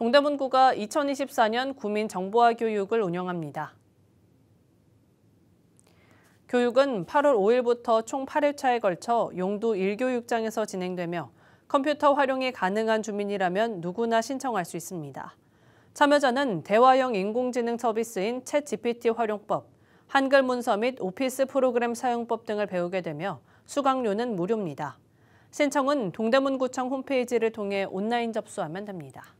동대문구가 2024년 구민 정보화 교육을 운영합니다. 교육은 8월 5일부터 총 8회차에 걸쳐 용두 1교육장에서 진행되며 컴퓨터 활용이 가능한 주민이라면 누구나 신청할 수 있습니다. 참여자는 대화형 인공지능 서비스인 챗 GPT 활용법, 한글 문서 및 오피스 프로그램 사용법 등을 배우게 되며 수강료는 무료입니다. 신청은 동대문구청 홈페이지를 통해 온라인 접수하면 됩니다.